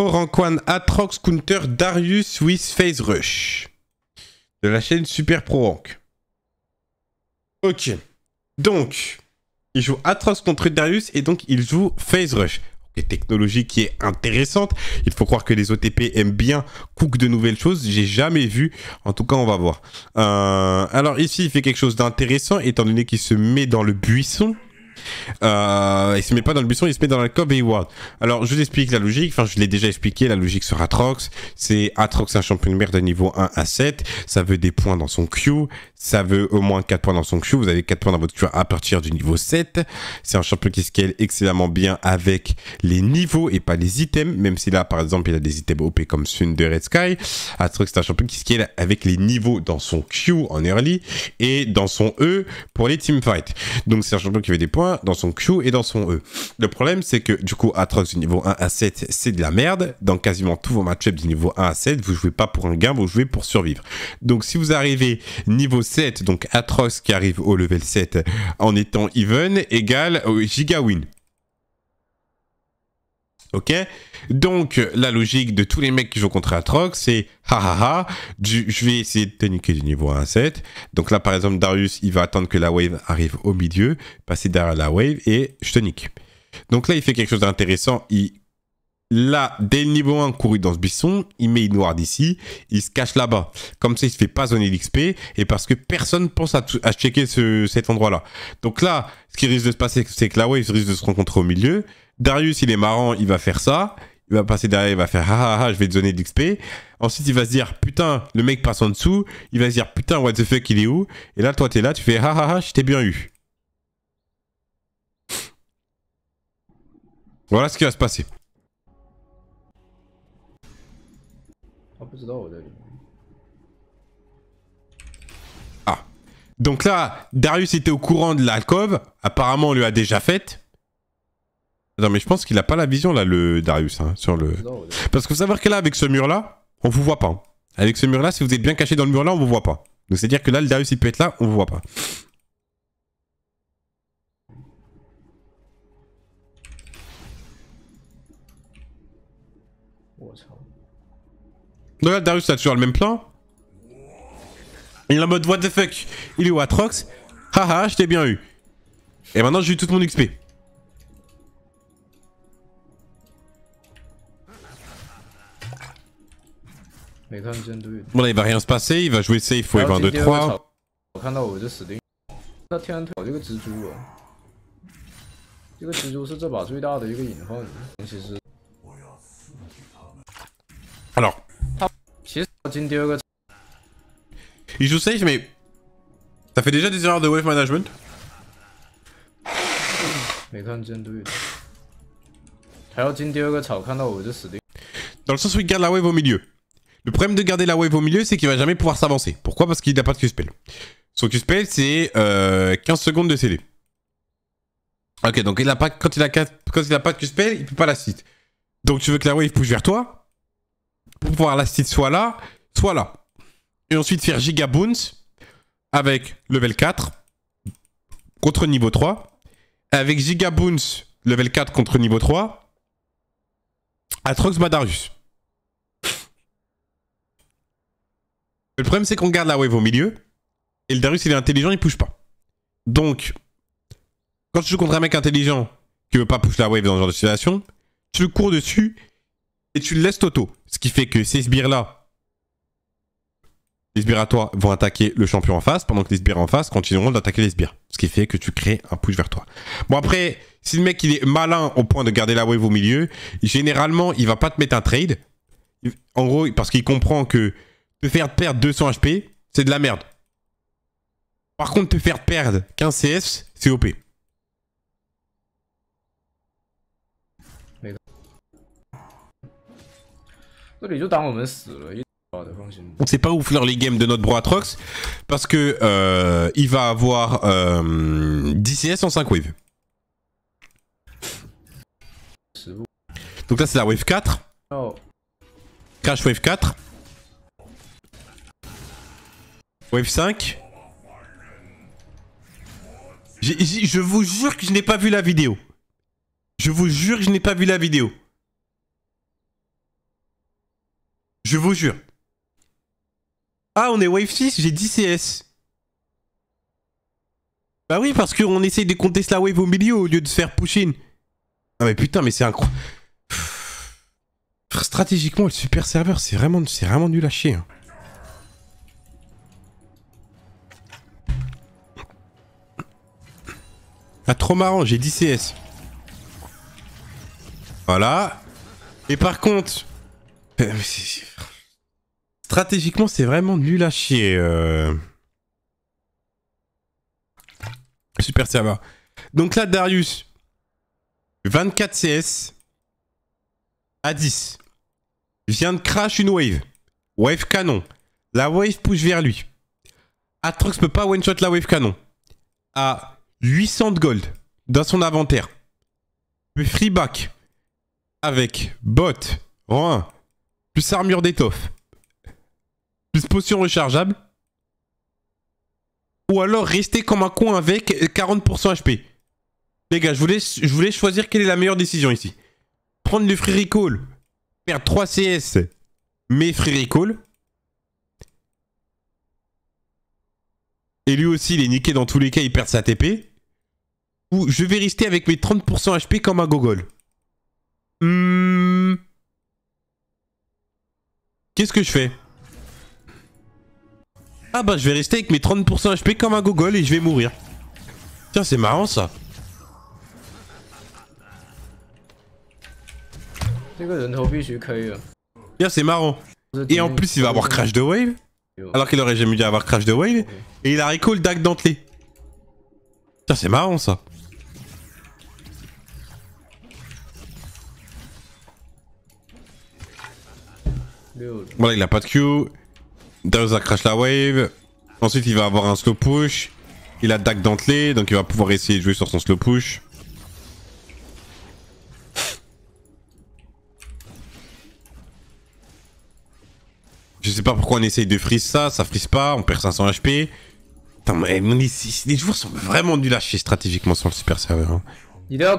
Oranquan Atrox Counter Darius with Phase Rush. De la chaîne Super Pro Rank. Ok. Donc, il joue Atrox contre Darius et donc il joue Phase Rush. Ok, technologie qui est intéressante. Il faut croire que les OTP aiment bien cook de nouvelles choses. J'ai jamais vu. En tout cas, on va voir. Euh, alors ici, il fait quelque chose d'intéressant étant donné qu'il se met dans le buisson. Euh, il se met pas dans le buisson, il se met dans la cob et Alors, je vous explique la logique. Enfin, je l'ai déjà expliqué, la logique sur Atrox. C'est Atrox, un champion de mer de niveau 1 à 7. Ça veut des points dans son Q. Ça veut au moins 4 points dans son Q. Vous avez 4 points dans votre Q à partir du niveau 7. C'est un champion qui scale excellemment bien avec les niveaux et pas les items. Même si là, par exemple, il a des items OP comme Sun de Red Sky. Atrox, c'est un champion qui scale avec les niveaux dans son Q en early et dans son E pour les teamfights. Donc, c'est un champion qui veut des points dans son Q et dans son E. Le problème, c'est que du coup, Atrox du niveau 1 à 7, c'est de la merde. Dans quasiment tous vos matchups du niveau 1 à 7, vous jouez pas pour un gain, vous jouez pour survivre. Donc si vous arrivez niveau 7, donc Atrox qui arrive au level 7 en étant even, égale Giga Win. Ok Donc, la logique de tous les mecs qui jouent contre Atrox, c'est ha, je vais essayer de te niquer du niveau 1 à 7. Donc là, par exemple, Darius, il va attendre que la wave arrive au milieu, passer derrière la wave et je te nique. Donc là, il fait quelque chose d'intéressant. Il... Là, dès le niveau 1, couru dans ce bison, il met une ward d'ici, il se cache là-bas. Comme ça, il se fait pas zoner l'XP et parce que personne pense à, à checker ce, cet endroit-là. Donc là, ce qui risque de se passer, c'est que la wave risque de se rencontrer au milieu. Darius, il est marrant, il va faire ça. Il va passer derrière, il va faire ah ah ah, je vais te donner de l'XP. Ensuite, il va se dire putain, le mec passe en dessous. Il va se dire putain, what the fuck, il est où Et là, toi, t'es là, tu fais ah ah ah, je t'ai bien eu. Voilà ce qui va se passer. Ah. Donc là, Darius était au courant de l'alcove. Apparemment, on lui a déjà faite. Non, mais je pense qu'il a pas la vision là, le Darius, hein, sur le. Parce que faut savoir que là, avec ce mur là, on vous voit pas. Hein. Avec ce mur là, si vous êtes bien caché dans le mur là, on vous voit pas. Donc c'est à dire que là, le Darius il peut être là, on vous voit pas. Donc là, Darius a toujours le même plan. Il est en mode what the fuck Il est où Atrox Haha, je t'ai bien eu. Et maintenant j'ai eu toute mon XP. Bon là il va rien se passer, il va jouer safe wave 1, 2, 3. Alors. Il joue safe mais... Ça fait déjà des erreurs de wave management ah, ah, Dans le sens où il garde la wave au milieu. Le problème de garder la wave au milieu, c'est qu'il va jamais pouvoir s'avancer. Pourquoi Parce qu'il n'a pas de Q-Spell. Son Q-Spell, c'est 15 euh, secondes de CD. Ok, donc il pas, quand, il a, pas de Q-Spell, il peut pas la cite. Donc tu veux que la wave pousse vers toi, pour pouvoir la site soit là, soit là. Et ensuite faire Giga Boons avec level 4, contre niveau 3. Avec Giga Boons, level 4 contre niveau 3, Atrox Madarius. Le problème, c'est qu'on garde la wave au milieu. Et le Darus il est intelligent, il pousse pas. Donc, quand tu joues contre un mec intelligent qui veut pas pousser la wave dans ce genre de situation, tu le cours dessus et tu le laisses auto. Ce qui fait que ces sbires-là, les sbires à toi vont attaquer le champion en face, pendant que les sbires en face continueront d'attaquer les sbires. Ce qui fait que tu crées un push vers toi. Bon après, si le mec il est malin au point de garder la wave au milieu, généralement il va pas te mettre un trade. En gros, parce qu'il comprend que te faire perdre 200 HP, c'est de la merde. Par contre, te faire perdre 15 CS, c'est OP. Euh, On sait pas où fleur les games de notre bro parce que euh, il va avoir 10 euh, CS en 5 waves. Donc là c'est la wave 4. Crash wave 4. Wave 5 Je vous jure que je n'ai pas vu la vidéo. Je vous jure que je n'ai pas vu la vidéo. Je vous jure. Ah, on est Wave 6, j'ai 10 CS. Bah oui, parce qu'on essaye de compter la wave au milieu au lieu de se faire push-in. Ah mais putain, mais c'est incroyable. Stratégiquement, le super serveur, c'est vraiment, vraiment nul à chier. Hein. Ah, trop marrant, j'ai 10 CS. Voilà. Et par contre... Euh, stratégiquement, c'est vraiment nul à chier. Euh, Super, Super va. Donc là, Darius. 24 CS. À 10. Vient de crash une wave. Wave canon. La wave pousse vers lui. Atrox peut pas one-shot la wave canon. Ah. 800 de gold dans son inventaire. Plus free back avec bot. plus armure d'étoffe, plus potion rechargeable. Ou alors rester comme un con avec 40% HP. Les gars, je voulais, je voulais choisir quelle est la meilleure décision ici. Prendre le free recall, perdre 3 CS, mais free recall. Et lui aussi, il est niqué dans tous les cas, il perd sa TP. Ou je vais rester avec mes 30% HP comme un gogol hmm. Qu'est-ce que je fais Ah bah je vais rester avec mes 30% HP comme un gogol et je vais mourir. Tiens c'est marrant ça. Tiens c'est marrant. Et en plus il va avoir Crash de Wave. Alors qu'il aurait jamais dû avoir Crash de Wave. Et il a Rico le Dag dentelé. Tiens c'est marrant ça. Voilà, il a pas de Q. Darius a crash la wave. Ensuite, il va avoir un slow push. Il a Dak dentelé, donc il va pouvoir essayer de jouer sur son slow push. Je sais pas pourquoi on essaye de freeze ça, ça freeze pas, on perd 500 HP. Putain, mais les, joueurs sont vraiment dû lâcher stratégiquement sur le super serveur. Hein. Il est au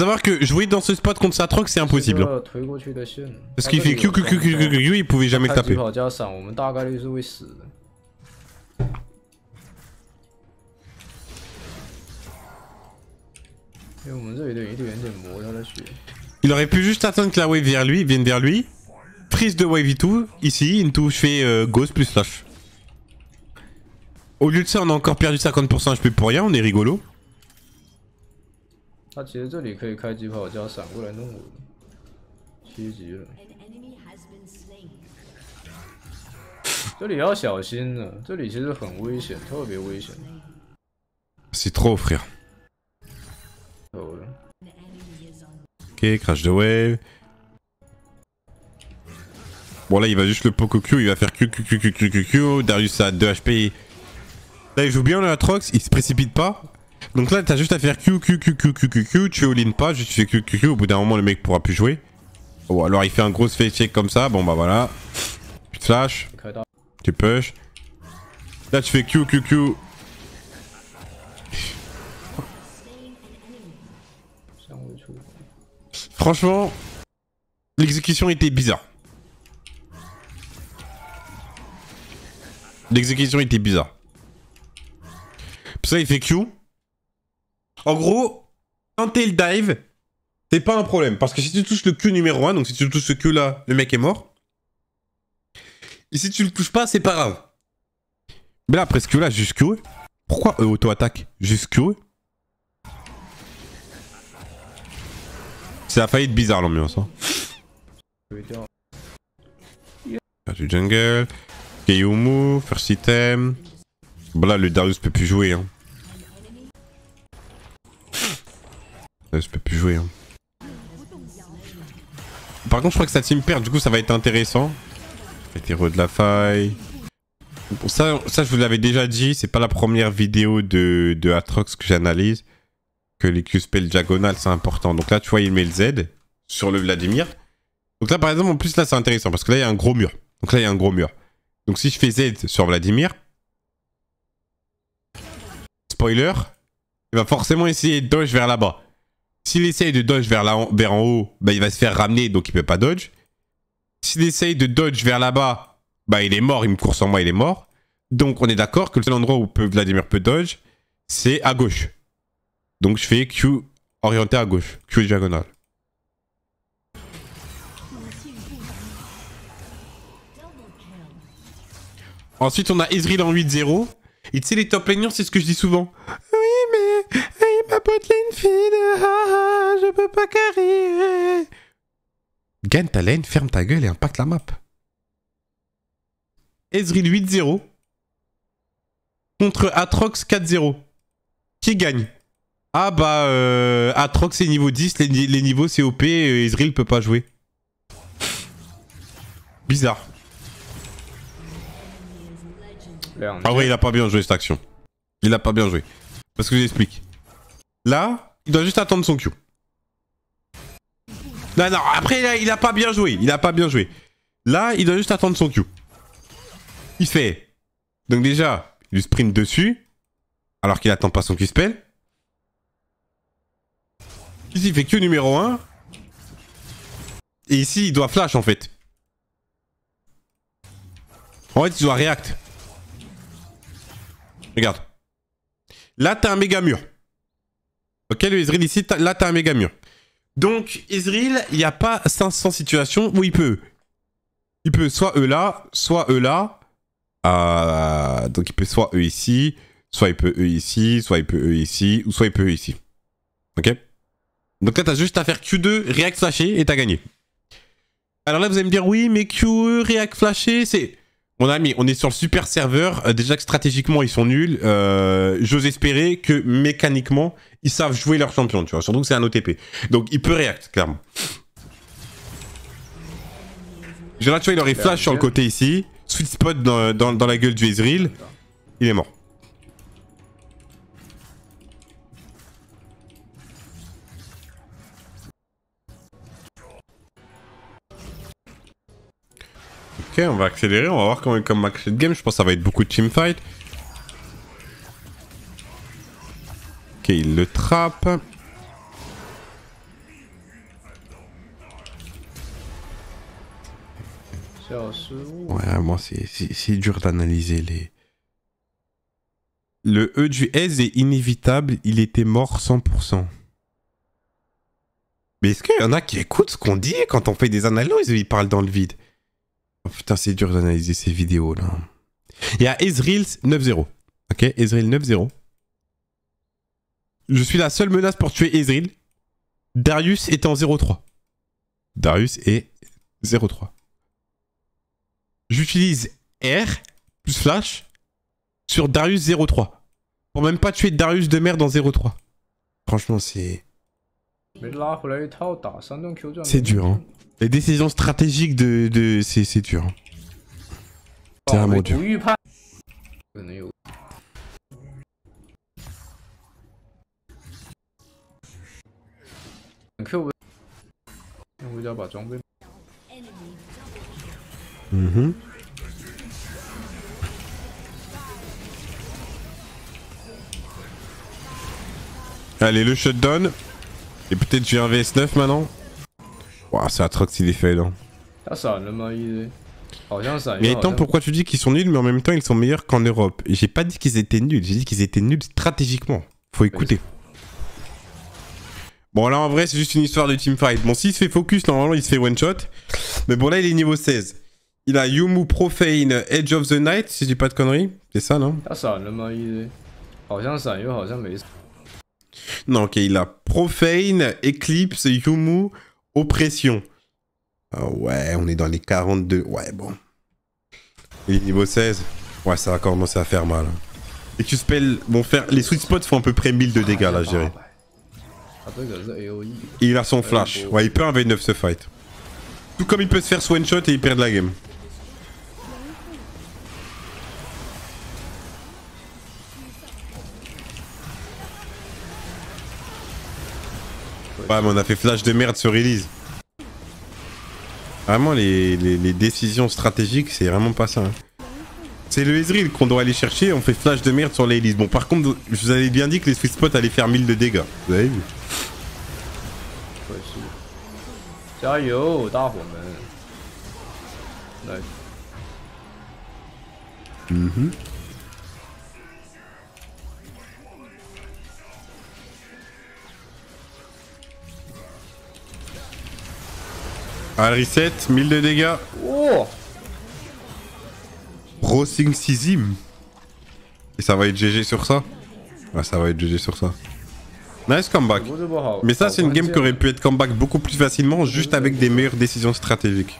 savoir que jouer dans ce spot contre Satrox c'est impossible. Parce qu'il fait Q il pouvait jamais le taper. Il aurait pu juste attendre que la wave vers lui, vienne vers lui. Prise de wave tout ici, into touche fait euh, ghost plus slash. Au lieu de ça, on a encore perdu 50% HP pour rien, on est rigolo. C'est trop, frère. Oh. Ok, crash de wave. Bon là il va juste le poke il va faire Q Darius a 2 HP. Là il joue bien le Atrox, il se précipite pas. Donc là, t'as juste à faire Q, Q, Q, Q, Q, Q, Q, tu all pas, juste tu fais Q, Q, Q, au bout d'un moment, le mec pourra plus jouer. Ou alors il fait un gros face check comme ça, bon bah voilà. Tu te flash, tu push. Là, tu fais Q, Q, Q. Franchement, l'exécution était bizarre. L'exécution était bizarre. Pour ça, il fait Q. En gros, tenter le dive, c'est pas un problème. Parce que si tu touches le Q numéro 1, donc si tu touches ce Q là, le mec est mort. Et si tu le touches pas, c'est pas grave. Mais là, après ce Q là, juste Q. Pourquoi auto-attaque Juste Q. C'est la failli bizarre l'ambiance. Hein. Du jungle, Kayumu, first item. Bon là le Darius peut plus jouer hein. je peux plus jouer. Hein. Par contre, je crois que sa team perd, du coup, ça va être intéressant. Hétéro de la faille. Bon, ça, ça, je vous l'avais déjà dit, c'est pas la première vidéo de, de Atrox que j'analyse. Que les Q-Spell diagonal, c'est important. Donc là, tu vois, il met le Z sur le Vladimir. Donc là, par exemple, en plus, là, c'est intéressant parce que là, il y a un gros mur. Donc là, il y a un gros mur. Donc si je fais Z sur Vladimir, spoiler, il va forcément essayer de dodge vers là-bas. S'il essaye de dodge vers, là, vers en haut, bah, il va se faire ramener, donc il peut pas dodge. S'il essaye de dodge vers là-bas, bah, il est mort, il me court sans moi, il est mort. Donc on est d'accord que le seul endroit où Vladimir peut dodge, c'est à gauche. Donc je fais Q orienté à gauche, Q diagonal. Ensuite, on a Ezreal en 8-0. Et tu les top laners, c'est ce que je dis souvent je peux pas carrer. Gagne ta ferme ta gueule et impacte la map. Ezreal 8-0 contre Atrox 4-0. Qui gagne Ah bah euh, Atrox est niveau 10, les, niveaux c'est OP, euh, Ezreal peut pas jouer. Bizarre. Ah ouais, il a pas bien joué cette action. Il a pas bien joué. Parce que je Là, il doit juste attendre son Q. Non, non, après, là, il a pas bien joué. Il a pas bien joué. Là, il doit juste attendre son Q. Il fait. Donc déjà, il lui sprint dessus. Alors qu'il attend pas son Q spell. Ici, il fait Q numéro 1. Et ici, il doit flash, en fait. En fait, il doit react. Regarde. Là, t'as un méga mur. Ok, le Ezreal ici, là, t'as un méga mur. Donc, Ezreal, il n'y a pas 500 situations où il peut. Il peut soit eux là, soit eux là. Euh, donc, il peut soit eux ici, soit il peut E ici, soit il peut E ici, ou soit il peut E ici. Ok Donc là, t'as juste à faire Q2, React flashé, et t'as gagné. Alors là, vous allez me dire, oui, mais Q, React flashé, c'est... Mon ami, on est sur le super serveur. Euh, déjà que stratégiquement, ils sont nuls. Euh, j'ose espérer que mécaniquement, ils savent jouer leur champion, tu vois. Surtout que c'est un OTP. Donc, il peut react, clairement. Genre, tu vois, il aurait flash sur le côté ici. Sweet spot dans, dans la gueule du Ezreal. Il est mort. Ok, on va accélérer, on va voir comment comme max de game. Je pense que ça va être beaucoup de teamfight. Ok, il le trappe. Ouais, moi, c'est dur d'analyser les. Le E du S est inévitable, il était mort 100%. Mais est-ce qu'il y en a qui écoutent ce qu'on dit quand on fait des analyses Ils parlent dans le vide. Putain, c'est dur d'analyser ces vidéos là. Il y a Ezreal 9-0. Ok, Ezreal 9-0. Je suis la seule menace pour tuer Ezreal. Darius est en 0-3. Darius est 0-3. J'utilise R plus flash sur Darius 0-3. Pour même pas tuer Darius de merde en 0-3. Franchement, c'est. C'est dur, hein. Les décisions stratégiques de... de c'est dur. C'est vraiment bah, dur. Bah, mm-hmm. Allez, le shutdown. Et peut-être j'ai un VS9 maintenant Ouah, c'est atrox il est fait là. Mais attends, pourquoi tu dis qu'ils sont nuls, mais en même temps ils sont meilleurs qu'en Europe J'ai pas dit qu'ils étaient nuls, j'ai dit qu'ils étaient nuls stratégiquement. Faut écouter. Bon là en vrai c'est juste une histoire de teamfight. Bon s'il se fait focus, normalement il se fait one shot. Mais bon là il est niveau 16. Il a Yumu Profane Edge of the Night, si je dis pas de conneries. C'est ça non non, ok, il a Profane, Eclipse, Yumu, Oppression. Ah ouais, on est dans les 42. Ouais, bon. Il est niveau 16. Ouais, ça va commencer à faire mal. Hein. Et tu spells Bon, faire. Les sweet spots font à peu près 1000 de dégâts là, je dirais. Il a son flash. Ouais, il peut un V9 ce fight. Tout comme il peut se faire one shot et il perd la game. mais on a fait flash de merde sur Elise Vraiment, les, décisions stratégiques, c'est vraiment pas ça. Hein. C'est le Ezreal qu'on doit aller chercher, on fait flash de merde sur les Bon, par contre, je vous avais bien dit que les sweet spots allaient faire 1000 de dégâts. Vous avez vu oh, Un reset, 1000 de dégâts. Oh Rossing Sizim. Et ça va être GG sur ça Ah, ça va être GG sur ça. Nice comeback. Mais ça, c'est une game qui aurait pu être comeback beaucoup plus facilement, juste avec des meilleures décisions stratégiques.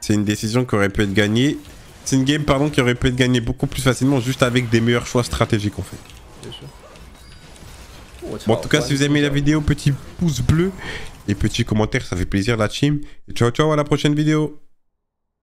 C'est une décision qui aurait pu être gagnée. C'est une game, pardon, qui aurait pu être gagnée beaucoup plus facilement, juste avec des meilleurs choix stratégiques, en fait. Bon, en tout cas, si vous aimez la vidéo, petit pouce bleu et petit commentaire, ça fait plaisir la team. ciao ciao à la prochaine vidéo.